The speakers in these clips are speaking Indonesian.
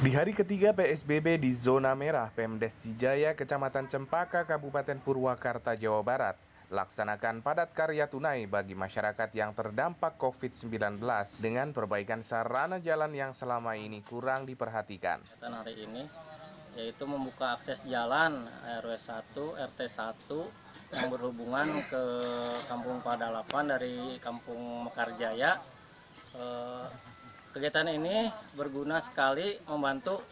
Di hari ketiga PSBB di zona merah, Pemdes Cijaya, Kecamatan Cempaka, Kabupaten Purwakarta, Jawa Barat, laksanakan padat karya tunai bagi masyarakat yang terdampak COVID-19 dengan perbaikan sarana jalan yang selama ini kurang diperhatikan. Hari ini yaitu membuka akses jalan RW 1, RT 1 yang berhubungan ke Kampung Padalapan dari Kampung Mekarjaya eh, Kegiatan ini berguna sekali membantu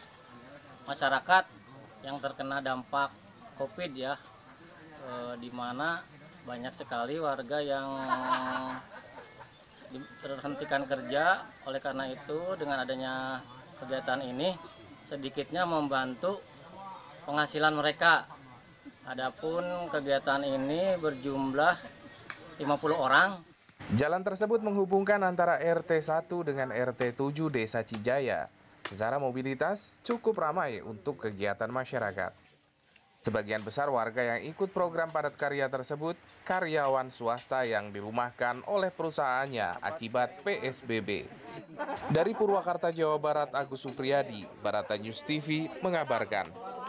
masyarakat yang terkena dampak COVID ya, e, di mana banyak sekali warga yang terhentikan kerja. Oleh karena itu, dengan adanya kegiatan ini, sedikitnya membantu penghasilan mereka. Adapun kegiatan ini berjumlah 50 orang Jalan tersebut menghubungkan antara RT1 dengan RT7 Desa Cijaya. Secara mobilitas cukup ramai untuk kegiatan masyarakat. Sebagian besar warga yang ikut program padat karya tersebut karyawan swasta yang dirumahkan oleh perusahaannya akibat PSBB. Dari Purwakarta, Jawa Barat, Agus Supriyadi, Barata News TV mengabarkan.